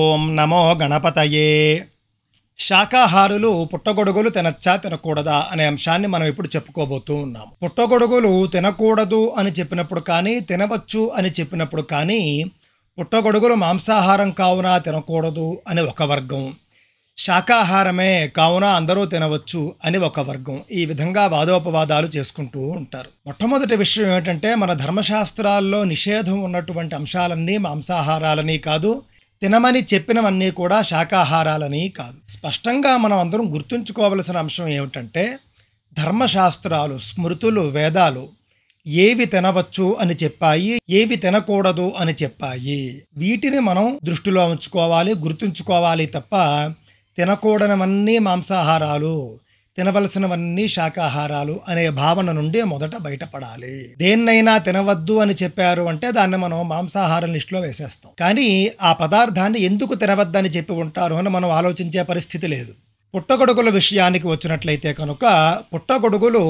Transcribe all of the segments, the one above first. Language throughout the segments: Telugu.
ఓం నమో గణపతయే శాకాహారులు పుట్టగొడుగులు తినచ్చా తినకూడదా అనే అంశాన్ని మనం ఇప్పుడు చెప్పుకోబోతూ ఉన్నాం పుట్టగొడుగులు తినకూడదు అని చెప్పినప్పుడు కానీ తినవచ్చు అని చెప్పినప్పుడు కానీ పుట్టగొడుగులు మాంసాహారం కావున తినకూడదు అని ఒక వర్గం శాకాహారమే కావున అందరూ తినవచ్చు అని ఒక వర్గం ఈ విధంగా వాదోపవాదాలు చేసుకుంటూ ఉంటారు మొట్టమొదటి విషయం ఏమిటంటే మన ధర్మశాస్త్రాల్లో నిషేధం ఉన్నటువంటి అంశాలన్నీ మాంసాహారాలని కాదు తినమని చెప్పినవన్నీ కూడా శాకాహారాలని కాదు స్పష్టంగా మనం అందరం గుర్తుంచుకోవలసిన అంశం ఏమిటంటే ధర్మశాస్త్రాలు స్మృతులు వేదాలు ఏవి తినవచ్చు అని చెప్పాయి ఏవి తినకూడదు అని చెప్పాయి వీటిని మనం దృష్టిలో ఉంచుకోవాలి గుర్తుంచుకోవాలి తప్ప తినకూడనివన్నీ మాంసాహారాలు తినవలసినవన్నీ శాకాహారాలు అనే భావన నుండి మొదట బయటపడాలి దేన్నైనా తినవద్దు అని చెప్పారు అంటే దాన్ని మనం మాంసాహారం లిస్టులో వేసేస్తాం కానీ ఆ పదార్థాన్ని ఎందుకు తినవద్దని చెప్పి ఉంటారు అని మనం ఆలోచించే పరిస్థితి లేదు పుట్టగొడుగుల విషయానికి వచ్చినట్లయితే కనుక పుట్టగొడుగులు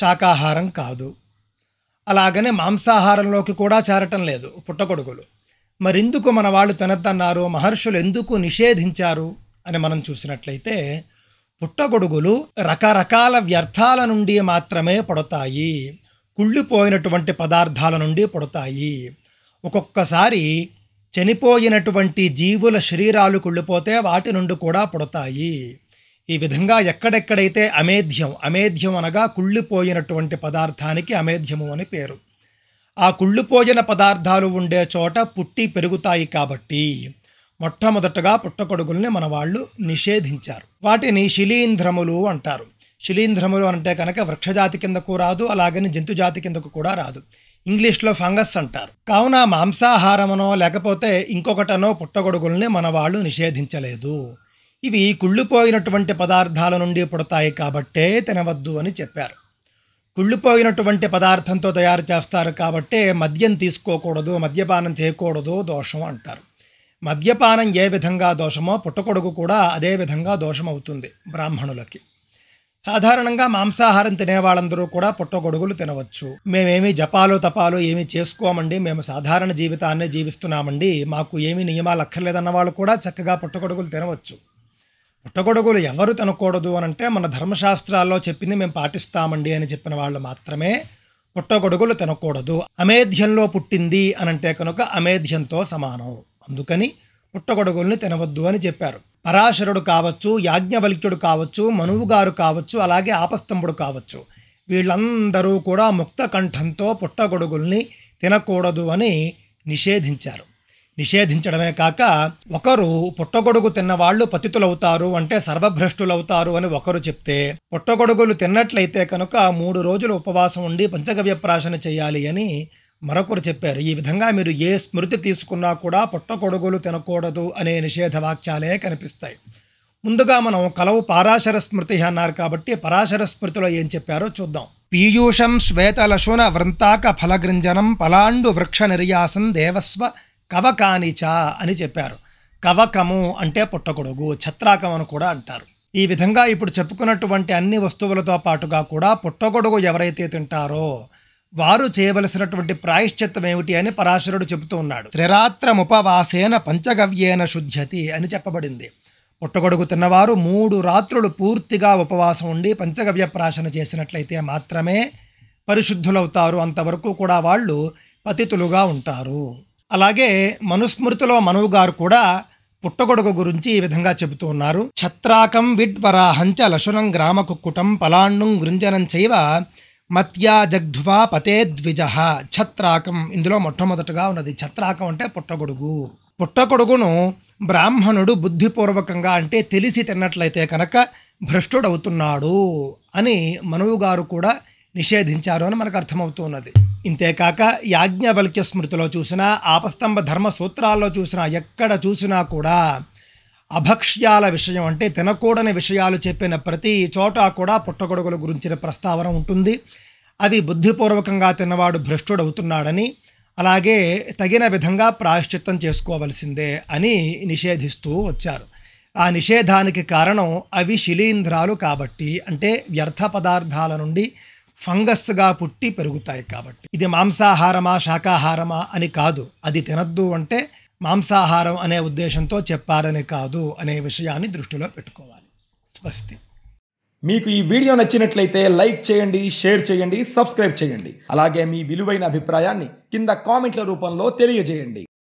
శాకాహారం కాదు అలాగనే మాంసాహారంలోకి కూడా చేరటం లేదు పుట్టగొడుగులు మరెందుకు మన వాళ్ళు తినద్దన్నారు మహర్షులు ఎందుకు నిషేధించారు అని మనం చూసినట్లయితే పుట్టగొడుగులు రకరకాల వ్యర్థాల నుండి మాత్రమే పడతాయి కుళ్ళిపోయినటువంటి పదార్థాల నుండి పడతాయి ఒక్కొక్కసారి చనిపోయినటువంటి జీవుల శరీరాలు కుళ్ళిపోతే వాటి నుండి కూడా పుడతాయి ఈ విధంగా ఎక్కడెక్కడైతే అమేధ్యం అమేధ్యం అనగా కుళ్ళిపోయినటువంటి పదార్థానికి అమేధ్యము అని పేరు ఆ కుళ్ళిపోయిన పదార్థాలు ఉండే చోట పుట్టి పెరుగుతాయి కాబట్టి మొట్టమొదటగా పుట్టకొడుకుల్ని మన వాళ్ళు నిషేధించారు వాటిని శిలీంధ్రములు అంటారు శిలీంధ్రములు అంటే కనుక వృక్షజాతి కిందకు రాదు అలాగని జంతుజాతి కిందకు కూడా రాదు ఇంగ్లీష్లో ఫంగస్ అంటారు కావున మాంసాహారమనో లేకపోతే ఇంకొకటనో పుట్టగొడుగుల్ని మన వాళ్ళు నిషేధించలేదు ఇవి కుళ్ళుపోయినటువంటి పదార్థాల నుండి పుడతాయి కాబట్టే తినవద్దు అని చెప్పారు కుళ్ళుపోయినటువంటి పదార్థంతో తయారు చేస్తారు కాబట్టే మద్యం తీసుకోకూడదు మద్యపానం చేయకూడదు దోషం అంటారు మద్యపానం ఏ విధంగా దోషమో పుట్టకొడుకు కూడా అదే విధంగా దోషమవుతుంది బ్రాహ్మణులకి సాధారణంగా మాంసాహారం తినేవాళ్ళందరూ కూడా పుట్టగొడుగులు తినవచ్చు మేమేమి జపాలు తపాలు ఏమీ చేసుకోమండి మేము సాధారణ జీవితాన్నే జీవిస్తున్నామండి మాకు ఏమి నియమాలు అక్కర్లేదన్న వాళ్ళు కూడా చక్కగా పుట్టగొడుగులు తినవచ్చు పుట్టగొడుగులు ఎవరు తినకూడదు అని అంటే మన ధర్మశాస్త్రాల్లో చెప్పింది మేము పాటిస్తామండి అని చెప్పిన వాళ్ళు మాత్రమే పుట్టగొడుగులు తినకూడదు అమేధ్యంలో పుట్టింది అనంటే కనుక అమేధ్యంతో సమానం అందుకని పుట్టగొడుగుల్ని తినవద్దు అని చెప్పారు పరాశరుడు కావచ్చు యాజ్ఞవల్క్యుడు కావచ్చు మనువుగారు కావచ్చు అలాగే ఆపస్తంభుడు కావచ్చు వీళ్ళందరూ కూడా ముక్త కంఠంతో పుట్టగొడుగుల్ని తినకూడదు అని నిషేధించారు నిషేధించడమే కాక ఒకరు పుట్టగొడుగు తిన్నవాళ్ళు పతితులవుతారు అంటే సర్వభ్రష్టులవుతారు అని ఒకరు చెప్తే పుట్టగొడుగులు తిన్నట్లయితే కనుక మూడు రోజులు ఉపవాసం ఉండి పంచగవ్య ప్రాశన చేయాలి అని మరొకరు చెప్పారు ఈ విధంగా మీరు ఏ స్మృతి తీసుకున్నా కూడా పుట్టకొడుగులు తినకూడదు అనే నిషేధ వాక్యాలే కనిపిస్తాయి ముందుగా మనం కలవు పారాశర స్మృతి అన్నారు కాబట్టి పరాశర స్మృతిలో ఏం చెప్పారో చూద్దాం పీయూషం శ్వేతలశున వృంతాక ఫలగృంజనం పలాండు వృక్ష నిర్యాసం దేవస్వ కవకానిచ అని చెప్పారు కవకము అంటే పుట్టకొడుగు ఛత్రాకం అని కూడా అంటారు ఈ విధంగా ఇప్పుడు చెప్పుకున్నటువంటి అన్ని వస్తువులతో పాటుగా కూడా పుట్టగొడుగు ఎవరైతే తింటారో వారు చేయవలసినటువంటి ప్రాయశ్చిత్తం ఏమిటి అని పరాశరుడు చెబుతూ ఉన్నాడు త్రిరాత్రముపవాసేన పంచగవ్యేన శుద్ధ్యతి అని చెప్పబడింది పుట్టగొడుగు తిన్నవారు మూడు రాత్రులు పూర్తిగా ఉపవాసం ఉండి పంచగవ్య ప్రాశన చేసినట్లయితే మాత్రమే పరిశుద్ధులవుతారు అంతవరకు కూడా వాళ్ళు పతితులుగా ఉంటారు అలాగే మనుస్మృతిలో మనువు గారు కూడా పుట్టగొడుగు గురించి ఈ విధంగా చెబుతూ ఉన్నారు ఛత్రాకం హంచ లశునం కుక్కుటం పలాండం గృంజనం చైవ మత్యా జగ్ధ్వా పతే ద్విజ ఛత్రాకం ఇందులో మొట్టమొదటగా ఉన్నది ఛత్రాకం అంటే పుట్టగొడుగు పుట్టగొడుగును బ్రాహ్మణుడు బుద్ధిపూర్వకంగా అంటే తెలిసి తిన్నట్లయితే కనుక భ్రష్టుడవుతున్నాడు అని గారు కూడా నిషేధించారు అని మనకు అర్థమవుతున్నది ఇంతేకాక యాజ్ఞవల్క్య స్మృతిలో చూసినా ఆపస్తంభ ధర్మ సూత్రాల్లో చూసినా ఎక్కడ చూసినా కూడా అభక్ష్యాల విషయం అంటే తినకూడని విషయాలు చెప్పిన ప్రతి చోట కూడా పుట్టగొడుగుల గురించిన ప్రస్తావన ఉంటుంది అది బుద్ధిపూర్వకంగా తిన్నవాడు భ్రష్టుడవుతున్నాడని అలాగే తగిన విధంగా ప్రాయశ్చిత్తం చేసుకోవలసిందే అని నిషేధిస్తూ వచ్చారు ఆ నిషేధానికి కారణం అవి శిలీంధ్రాలు కాబట్టి అంటే వ్యర్థ పదార్థాల నుండి ఫంగస్గా పుట్టి పెరుగుతాయి కాబట్టి ఇది మాంసాహారమా శాకాహారమా అని కాదు అది తినద్దు అంటే మాంసాహారం అనే ఉద్దేశంతో చెప్పారని కాదు అనే విషయాన్ని దృష్టిలో పెట్టుకోవాలి స్వస్తి మీకు ఈ వీడియో నచ్చినట్లయితే లైక్ చేయండి షేర్ చేయండి సబ్స్క్రైబ్ చేయండి అలాగే మీ విలువైన అభిప్రాయాన్ని కింద కామెంట్ల రూపంలో తెలియజేయండి